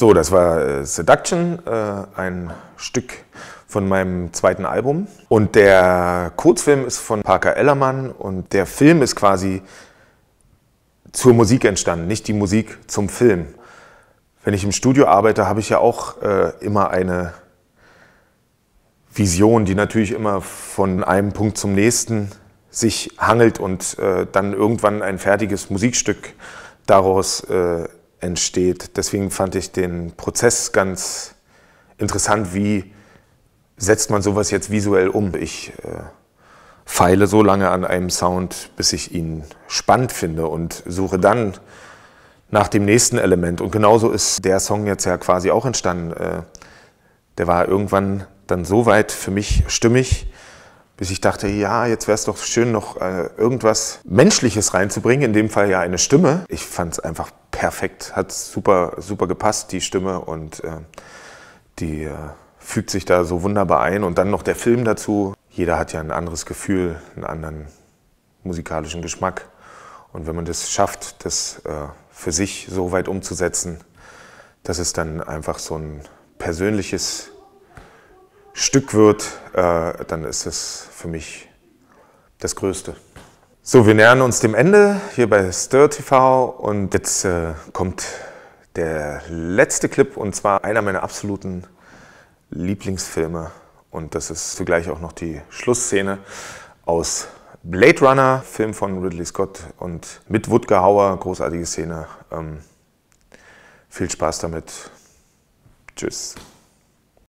So, das war äh, Seduction, äh, ein Stück von meinem zweiten Album. Und der Kurzfilm ist von Parker Ellermann und der Film ist quasi zur Musik entstanden, nicht die Musik zum Film. Wenn ich im Studio arbeite, habe ich ja auch äh, immer eine Vision, die natürlich immer von einem Punkt zum nächsten sich hangelt und äh, dann irgendwann ein fertiges Musikstück daraus äh, entsteht. Deswegen fand ich den Prozess ganz interessant, wie setzt man sowas jetzt visuell um. Ich äh, feile so lange an einem Sound, bis ich ihn spannend finde und suche dann nach dem nächsten Element. Und genauso ist der Song jetzt ja quasi auch entstanden. Äh, der war irgendwann dann so weit für mich stimmig, bis ich dachte, ja, jetzt wäre es doch schön, noch äh, irgendwas Menschliches reinzubringen, in dem Fall ja eine Stimme. Ich fand es einfach perfekt, hat super, super gepasst, die Stimme und äh, die äh, fügt sich da so wunderbar ein und dann noch der Film dazu. Jeder hat ja ein anderes Gefühl, einen anderen musikalischen Geschmack und wenn man das schafft, das äh, für sich so weit umzusetzen, dass es dann einfach so ein persönliches Stück wird, äh, dann ist es für mich das Größte. So, wir nähern uns dem Ende hier bei Stir TV und jetzt äh, kommt der letzte Clip und zwar einer meiner absoluten Lieblingsfilme und das ist zugleich auch noch die Schlussszene aus Blade Runner, Film von Ridley Scott und mit Wutger Hauer, großartige Szene. Ähm, viel Spaß damit. Tschüss.